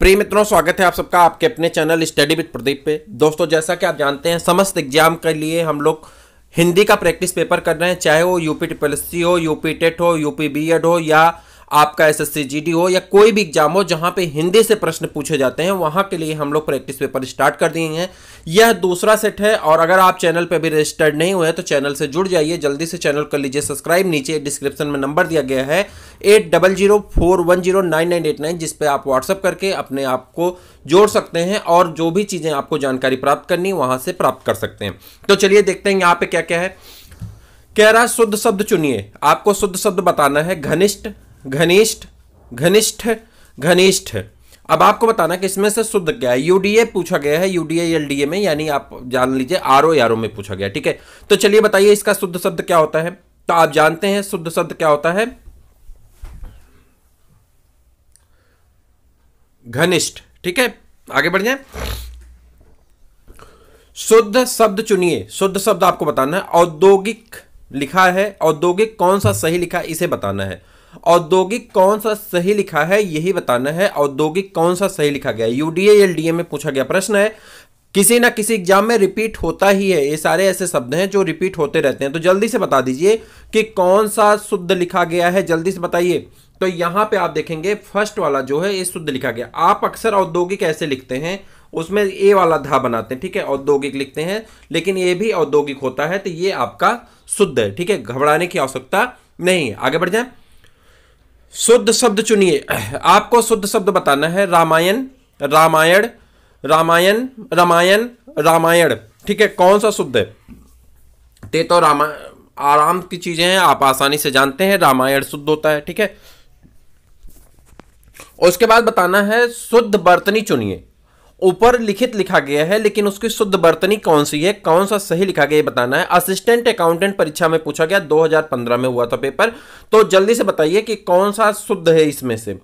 प्रिय मित्रों स्वागत है आप सबका आपके अपने चैनल स्टडी विद प्रदीप पे दोस्तों जैसा कि आप जानते हैं समस्त एग्जाम के लिए हम लोग हिंदी का प्रैक्टिस पेपर कर रहे हैं चाहे वो यूपी ट्रिपल सी हो यूपी टेट हो यूपी बी एड हो या आपका एस एस हो या कोई भी एग्जाम हो जहां पे हिंदी से प्रश्न पूछे जाते हैं वहां के लिए हम लोग प्रैक्टिस पेपर स्टार्ट कर दिए हैं यह दूसरा सेट है और अगर आप चैनल पर भी रजिस्टर्ड नहीं हुए तो चैनल से जुड़ जाइए जल्दी से चैनल कर लीजिए सब्सक्राइब नीचे डिस्क्रिप्शन में नंबर दिया गया है eight double zero four one zero nine nine eight nine जिसपे आप व्हाट्सअप करके अपने आप को जोड़ सकते हैं और जो भी चीज़ें आपको जानकारी प्राप्त करनी वहां से प्राप्त कर सकते हैं तो चलिए देखते हैं यहाँ पे क्या क्या है कह रहा शुद्ध शब्द चुनिए आपको शुद्ध शब्द बताना है घनिष्ठ घनिष्ठ घनिष्ठ घनिष्ठ अब आपको बताना कि इसमें से शुद्ध क्या है यूडीए पूछा गया है यूडीए एलडीए में यानी आप जान लीजिए आर ओ आर ओ में पूछा गया ठीक है तो चलिए बताइए इसका शुद्ध शब्द क्या होता है तो आप जानते हैं शुद्ध शब्द क्या होता है घनिष्ठ ठीक है आगे बढ़ जाए शुद्ध शब्द चुनिए शुद्ध शब्द आपको बताना है औद्योगिक लिखा है औद्योगिक कौन सा सही लिखा इसे बताना है औद्योगिक कौन सा सही लिखा है यही बताना है औद्योगिक कौन सा सही लिखा गया यूडीए एलडीए में पूछा गया प्रश्न है किसी ना किसी एग्जाम में रिपीट होता ही है ये सारे ऐसे शब्द हैं जो रिपीट होते रहते हैं तो जल्दी से बता दीजिए कि कौन सा शुद्ध लिखा गया है जल्दी से बताइए तो यहां पे आप देखेंगे फर्स्ट वाला जो है ये शुद्ध लिखा गया आप अक्सर औद्योगिक ऐसे लिखते हैं उसमें ए वाला धा बनाते हैं ठीक है औद्योगिक लिखते हैं लेकिन ये भी औद्योगिक होता है तो ये आपका शुद्ध है ठीक है घबराने की आवश्यकता नहीं है आगे बढ़ जाए शुद्ध शब्द चुनिए आपको शुद्ध शब्द बताना है रामायण रामायण रामायण रामायण रामायण ठीक है कौन सा शुद्ध है ते तो रामा आराम की चीज़ें हैं आप आसानी से जानते हैं रामायण शुद्ध होता है ठीक है उसके बाद बताना है शुद्ध बर्तनी चुनिए ऊपर लिखित लिखा गया है लेकिन उसकी शुद्ध बर्तनी कौन सी है कौन सा सही लिखा गया बताना है असिस्टेंट अकाउंटेंट परीक्षा में पूछा गया 2015 में हुआ था पेपर तो जल्दी से बताइए कि कौन सा शुद्ध है इसमें से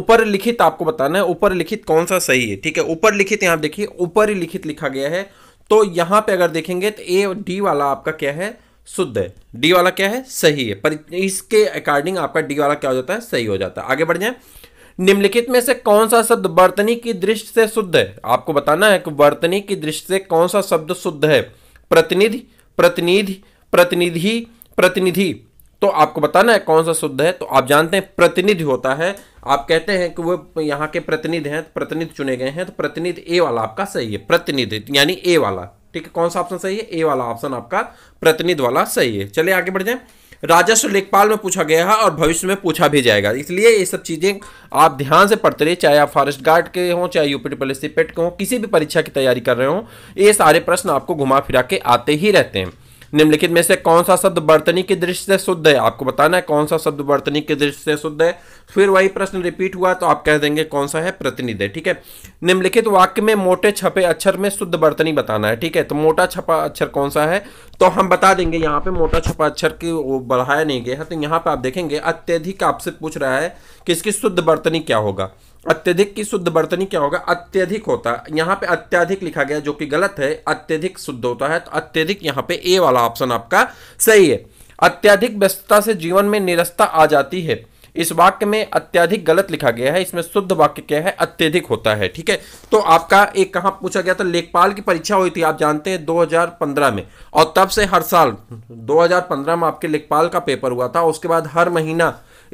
ऊपर लिखित आपको बताना है ऊपर लिखित कौन सा सही है ठीक है ऊपर लिखित यहां देखिए ऊपर लिखित लिखा गया है तो यहां पर अगर देखेंगे तो ए डी वाला आपका क्या है शुद्ध है डी वाला क्या है सही है पर इसके अकॉर्डिंग आपका डी वाला क्या हो जाता है सही हो जाता है आगे बढ़ जाए निम्नलिखित में से कौन सा शब्द वर्तनी की दृष्टि से शुद्ध है आपको बताना है कि वर्तनी की दृष्टि से कौन सा शब्द शुद्ध है प्रतिनिधि प्रतिनिधि प्रतिनिधि प्रतिनिधि तो आपको बताना है कौन सा शुद्ध है तो आप जानते हैं प्रतिनिधि होता है आप कहते हैं कि वो यहाँ के प्रतिनिधि हैं तो प्रतिनिधि चुने गए हैं तो प्रतिनिधि ए वाला आपका सही है प्रतिनिधि यानी ए वाला ठीक है कौन सा ऑप्शन सही है ए वाला ऑप्शन आपका प्रतिनिधि वाला सही है चलिए आगे बढ़ जाए राजस्व लेखपाल में पूछा गया है और भविष्य में पूछा भी जाएगा इसलिए ये सब चीज़ें आप ध्यान से पढ़ते रहिए चाहे आप फॉरेस्ट गार्ड के हों चाहे यूपी ट्रिपल एस पेट के हों किसी भी परीक्षा की तैयारी कर रहे हों ये सारे प्रश्न आपको घुमा फिरा के आते ही रहते हैं निम्नलिखित में से कौन सा शब्द बर्तनी की दृष्टि से शुद्ध है आपको बताना है कौन सा शब्द बर्तनी की दृष्टि से शुद्ध है फिर वही प्रश्न रिपीट हुआ तो आप कह देंगे कौन सा है प्रतिनिधि ठीक है निम्नलिखित वाक्य में मोटे छपे अक्षर में शुद्ध बर्तनी बताना है ठीक है तो मोटा छपा अक्षर कौन सा है तो हम बता देंगे यहाँ पे मोटा छपा अक्षर की बढ़ाया नहीं गया है तो यहाँ पे आप देखेंगे अत्यधिक आपसे पूछ रहा है कि इसकी शुद्ध बर्तनी क्या होगा अत्यधिक की शुद्ध बर्तनी क्या होगा अत्यधिक होता है यहाँ पे अत्यधिक लिखा गया जो कि गलत है अत्यधिक शुद्ध होता है तो अत्यधिक यहाँ पे ए वाला ऑप्शन आपका सही है अत्यधिक व्यस्तता से जीवन में निरस्ता आ जाती है इस वाक्य में अत्यधिक गलत लिखा गया है इसमें शुद्ध वाक्य क्या है अत्यधिक होता है ठीक है तो आपका एक कहाँ पूछा गया था लेखपाल की परीक्षा हुई थी आप जानते हैं 2015 में और तब से हर साल 2015 में आपके लेखपाल का पेपर हुआ था उसके बाद हर महीना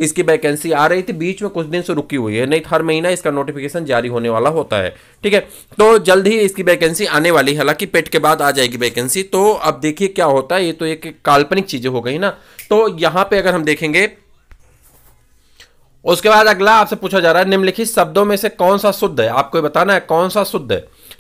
इसकी वैकेंसी आ रही थी बीच में कुछ दिन से रुकी हुई है नहीं तो हर महीना इसका नोटिफिकेशन जारी होने वाला होता है ठीक है तो जल्द ही इसकी वैकेंसी आने वाली है हालांकि पेट के बाद आ जाएगी वैकेंसी तो अब देखिए क्या होता है ये तो एक काल्पनिक चीज़ें हो गई ना तो यहाँ पर अगर हम देखेंगे उसके बाद अगला आपसे पूछा जा रहा है निम्नलिखित शब्दों में से कौन सा शुद्ध है आपको बताना है कौन सा शुद्ध है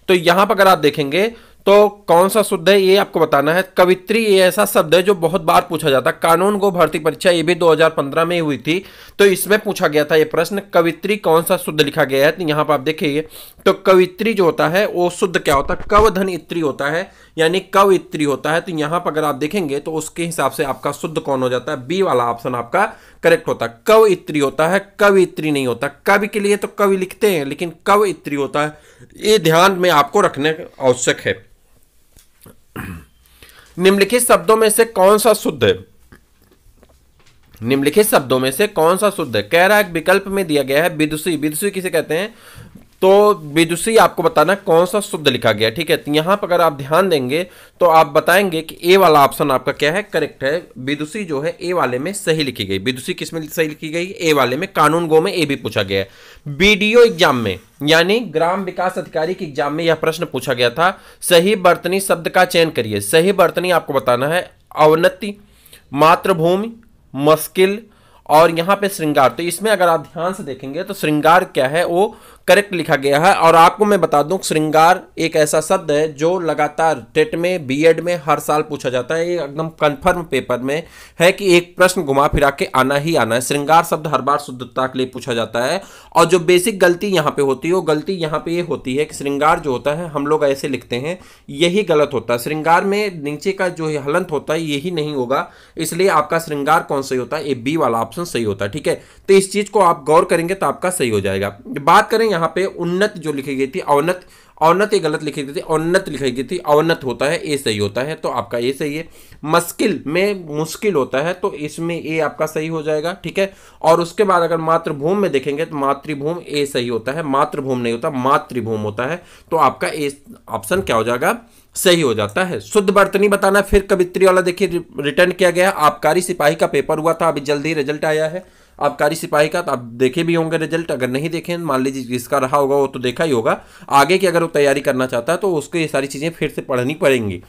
तो यहां पर अगर आप देखेंगे तो कौन सा शुद्ध है ये आपको बताना है कवित्री ये ऐसा शब्द है जो बहुत बार पूछा जाता है कानून गो भर्ती परीक्षा ये भी 2015 में हुई थी तो इसमें पूछा गया था ये प्रश्न कवित्री कौन सा शुद्ध लिखा गया है तो यहाँ पर आप देखिए तो कवित्री जो होता है वो शुद्ध क्या होता है कवधन इत्री होता है यानी कव इत्री होता है तो यहाँ पर अगर आप देखेंगे तो उसके हिसाब से आपका शुद्ध कौन हो जाता है बी वाला ऑप्शन आपका करेक्ट होता है कव इत्री होता है कव इत्री नहीं होता कवि के लिए तो कवि लिखते हैं लेकिन कव इत्री होता है ये ध्यान में आपको रखने आवश्यक है निम्नलिखित शब्दों में से कौन सा शुद्ध है निम्नलिखित शब्दों में से कौन सा शुद्ध है कह रहा है विकल्प में दिया गया है विदुषी विदुषी किसे कहते हैं तो बेदुसी आपको बताना कौन सा शुद्ध लिखा गया ठीक है तो यहाँ पर अगर आप ध्यान देंगे तो आप बताएंगे कि ए वाला ऑप्शन आपका क्या है करेक्ट है बेदुसी जो है ए वाले में सही लिखी गई बेदुसी किस में सही लिखी गई ए वाले में कानून गो में ए भी पूछा गया है बीडीओ एग्जाम में यानी ग्राम विकास अधिकारी के एग्जाम में यह प्रश्न पूछा गया था सही बर्तनी शब्द का चयन करिए सही बर्तनी आपको बताना है अवनति मातृभूमि मस्किल और यहाँ पे श्रृंगार तो इसमें अगर आप ध्यान से देखेंगे तो श्रृंगार क्या है वो करेक्ट लिखा गया है और आपको मैं बता दूं श्रृंगार एक ऐसा शब्द है जो लगातार टेट में बीएड में हर साल पूछा जाता है ये एकदम कंफर्म पेपर में है कि एक प्रश्न घुमा फिरा के आना ही आना है श्रृंगार शब्द हर बार शुद्धता के लिए पूछा जाता है और जो बेसिक गलती यहाँ पे होती है वो गलती यहाँ पे ये यह होती है कि श्रृंगार जो होता है हम लोग ऐसे लिखते हैं यही गलत होता है श्रृंगार में नीचे का जो हलंत होता है यही नहीं होगा इसलिए आपका श्रृंगार कौन सही होता है ए बी वाला ऑप्शन सही होता है ठीक है तो इस चीज़ को आप गौर करेंगे तो आपका सही हो जाएगा बात करें यहाँ पे उन्नत जो लिखी गई थी अवनत अवनत ये गलत लिखी गई थी अवनत लिखी गई थी अवनत होता है ए सही होता है तो आपका ए सही है मुश्किल में मुश्किल होता है तो इसमें ए आपका सही हो जाएगा ठीक है और उसके बाद अगर मातृभूम में देखेंगे तो मातृभूम ए सही होता है मातृभूम नहीं होता मातृभूम होता है तो आपका ए ऑप्शन क्या हो जाएगा सही हो जाता है शुद्ध बर्तनी बताना फिर कवित्री वाला देखिए रिटर्न किया गया आबकारी सिपाही का पेपर हुआ था अभी जल्दी रिजल्ट आया है आबकारी सिपाही का तो आप देखे भी होंगे रिजल्ट अगर नहीं देखें मान लीजिए जिसका रहा होगा वो तो देखा ही होगा आगे की अगर वो तैयारी करना चाहता है तो उसको ये सारी चीज़ें फिर से पढ़नी पड़ेंगी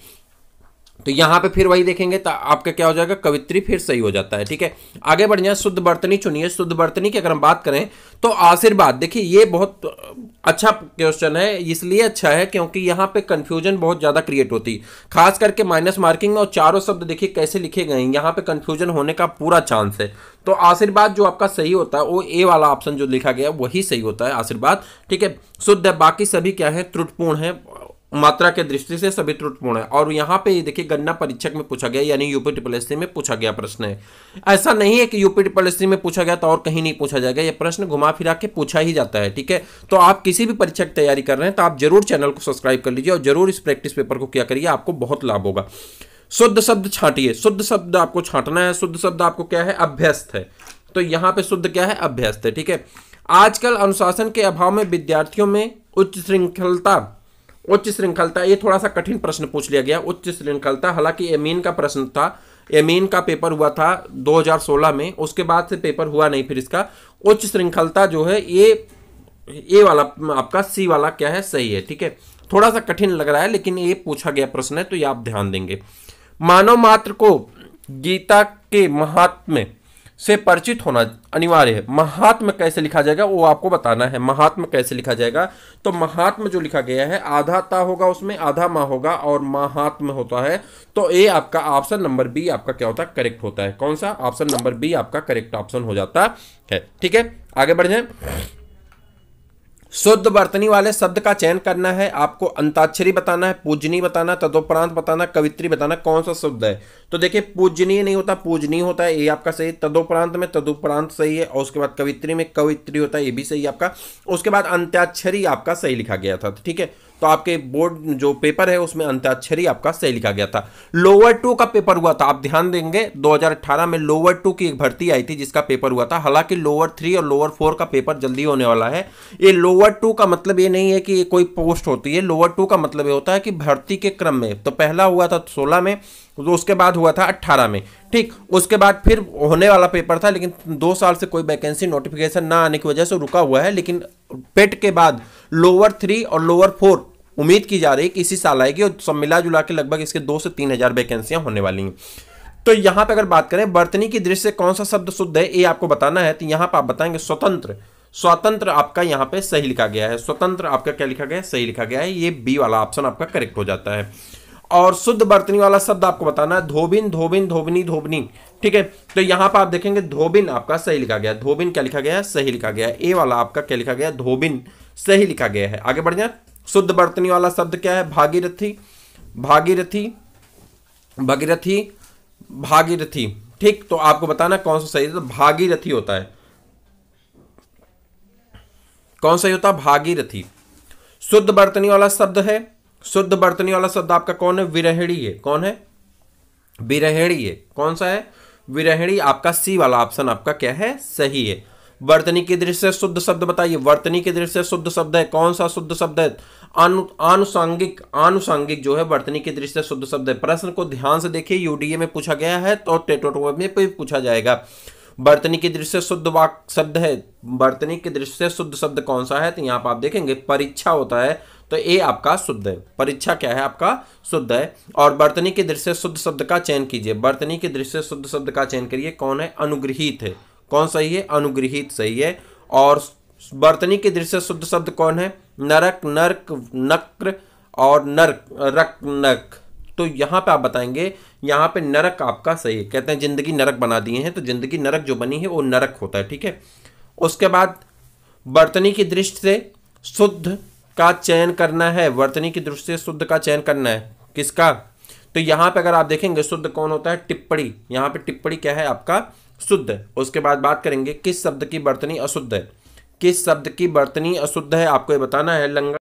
तो यहाँ पे फिर वही देखेंगे तो आपका क्या हो जाएगा कवित्री फिर सही हो जाता है ठीक है आगे बढ़ जाए शुद्ध बर्तनी चुनिए शुद्ध बर्तनी की अगर हम बात करें तो आशीर्वाद देखिए ये बहुत अच्छा क्वेश्चन है इसलिए अच्छा है क्योंकि यहाँ पे कंफ्यूजन बहुत ज़्यादा क्रिएट होती खास करके माइनस मार्किंग में और चारों शब्द देखिए कैसे लिखे गए यहां यहाँ कंफ्यूजन होने का पूरा चांस है तो आशीर्वाद जो आपका सही होता है वो ए वाला ऑप्शन जो लिखा गया वही सही होता है आशीर्वाद ठीक है शुद्ध है बाकी सभी क्या है त्रुटपूर्ण है मात्रा के दृष्टि से सभी त्रुटपूर्ण है और यहाँ पे देखिए गन्ना परीक्षक में पूछा गया यानी यूपी ट्रिपल एस में पूछा गया प्रश्न है ऐसा नहीं है कि यूपी ट्रिपल एस में पूछा गया तो और कहीं नहीं पूछा जाएगा यह प्रश्न घुमा फिरा के पूछा ही जाता है ठीक है तो आप किसी भी परीक्षा की तैयारी कर रहे हैं तो आप जरूर चैनल को सब्सक्राइब कर लीजिए और जरूर इस प्रैक्टिस पेपर को क्या करिए आपको बहुत लाभ होगा शुद्ध शब्द छाटिए शुद्ध शब्द आपको छाटना है शुद्ध शब्द आपको क्या है अभ्यस्त है तो यहाँ पे शुद्ध क्या है अभ्यस्त है ठीक है आजकल अनुशासन के अभाव में विद्यार्थियों में उच्च श्रृंखलता उच्च श्रृंखलता ये थोड़ा सा कठिन प्रश्न पूछ लिया गया उच्च श्रृंखलता हालांकि एमीन का प्रश्न था एमीन का पेपर हुआ था 2016 में उसके बाद से पेपर हुआ नहीं फिर इसका उच्च श्रृंखलता जो है ये ए वाला आपका सी वाला क्या है सही है ठीक है थोड़ा सा कठिन लग रहा है लेकिन ये पूछा गया प्रश्न है तो ये आप ध्यान देंगे मानव मात्र को गीता के महात्म्य से परिचित होना अनिवार्य है महात्म कैसे लिखा जाएगा वो आपको बताना है महात्म कैसे लिखा जाएगा तो महात्म जो लिखा गया है आधा ता होगा उसमें आधा मा होगा और महात्म होता है तो ए आपका ऑप्शन नंबर बी आपका क्या होता है करेक्ट होता है कौन सा ऑप्शन नंबर बी आपका करेक्ट ऑप्शन हो जाता है ठीक है आगे बढ़ जाए शुद्ध वर्तनी वाले शब्द का चयन करना है आपको अंताक्षरी बताना है पूजनी बताना तदोपरांत बताना कवित्री बताना कौन सा शब्द है तो देखिए पूजनीय नहीं होता पूजनीय होता है ये आपका सही तदोपरांत में तदोपरांत सही है और उसके बाद कवित्री में कवित्री होता है ये भी सही आपका उसके बाद अंत्याक्षरी आपका सही लिखा गया था ठीक है तो आपके बोर्ड जो पेपर है उसमें अंताक्षरी आपका सही लिखा गया था लोअर टू का पेपर हुआ था आप ध्यान देंगे 2018 में लोअर टू की एक भर्ती आई थी जिसका पेपर हुआ था हालांकि लोअर थ्री और लोअर फोर का पेपर जल्दी होने वाला है ये लोअर टू का मतलब ये नहीं है कि कोई पोस्ट होती है लोअर टू का मतलब ये होता है कि भर्ती के क्रम में तो पहला हुआ था सोलह में तो उसके बाद हुआ था अट्ठारह में ठीक उसके बाद फिर होने वाला पेपर था लेकिन दो साल से कोई वैकेंसी नोटिफिकेशन ना आने की वजह से रुका हुआ है लेकिन पेट के बाद लोअर थ्री और लोअर फोर उम्मीद की जा रही है कि इसी साल आएगी और सब मिला जुला के लगभग इसके दो से तीन हज़ार वैकेंसियां होने वाली हैं तो यहां पर अगर बात करें बर्तनी की दृष्टि से कौन सा शब्द शुद्ध है ये आपको बताना है तो यहां पर आप बताएंगे स्वतंत्र स्वतंत्र आपका यहां पे सही लिखा गया है स्वतंत्र आपका क्या लिखा गया है सही लिखा गया है ये बी वाला ऑप्शन आपका करेक्ट हो जाता है और शुद्ध बर्तनी वाला शब्द आपको बताना है धोबिन धोबिन धोबनी धोबनी ठीक है तो यहां पर आप देखेंगे धोबिन आपका सही लिखा गया धोबिन क्या लिखा गया है सही लिखा गया ए वाला आपका क्या लिखा गया धोबिन सही लिखा गया है आगे बढ़ जाए शुद्ध बर्तनी वाला शब्द क्या है भागीरथी भागीरथी भगीरथी भागीरथी ठीक तो आपको बताना कौन सा सही है तो भागीरथी होता है कौन सा होता है भागीरथी शुद्ध बर्तनी वाला शब्द है शुद्ध बर्तनी वाला शब्द आपका कौन है विरहड़ी है कौन है विरहेड़ी है कौन सा है विरहड़ी आपका सी वाला ऑप्शन आपका क्या है सही है वर्तनी की दृष्टि से शुद्ध शब्द बताइए वर्तनी की दृष्टि से शुद्ध शब्द है कौन सा शुद्ध शब्द है आनुषांगिक आनुषांगिक जो है वर्तनी की दृष्टि से शुद्ध शब्द है प्रश्न को ध्यान से देखिए यूडीए में पूछा गया है तो टेटोटो में भी पूछा जाएगा बर्तनी की दृष्टि से शुद्ध वाक शब्द है बर्तनी की दृष्टि से शुद्ध शब्द कौन सा है तो यहाँ पर आप देखेंगे परीक्षा होता है तो ए आपका शुद्ध है परीक्षा क्या है आपका शुद्ध है और बर्तनी की दृष्टि से शुद्ध शब्द का चयन कीजिए बर्तनी की दृष्टि से शुद्ध शब्द का चयन करिए कौन है अनुग्रहित है कौन सही है अनुग्रहित सही है और वर्तनी की दृष्टि शुद्ध शब्द कौन है नरक नरक नक्र और नरक रक नक तो यहाँ पे आप बताएंगे यहाँ पे नरक आपका सही है कहते हैं जिंदगी नरक बना दिए हैं तो जिंदगी नरक जो बनी है वो नरक होता है ठीक है उसके बाद बर्तनी की दृष्टि से शुद्ध का चयन करना है वर्तनी की दृष्टि से शुद्ध का चयन करना है किसका तो यहाँ पे अगर आप देखेंगे शुद्ध कौन होता है टिप्पणी यहाँ पे टिप्पणी क्या है आपका शुद्ध है उसके बाद बात करेंगे किस शब्द की बर्तनी अशुद्ध है किस शब्द की बर्तनी अशुद्ध है आपको ये बताना है लंगा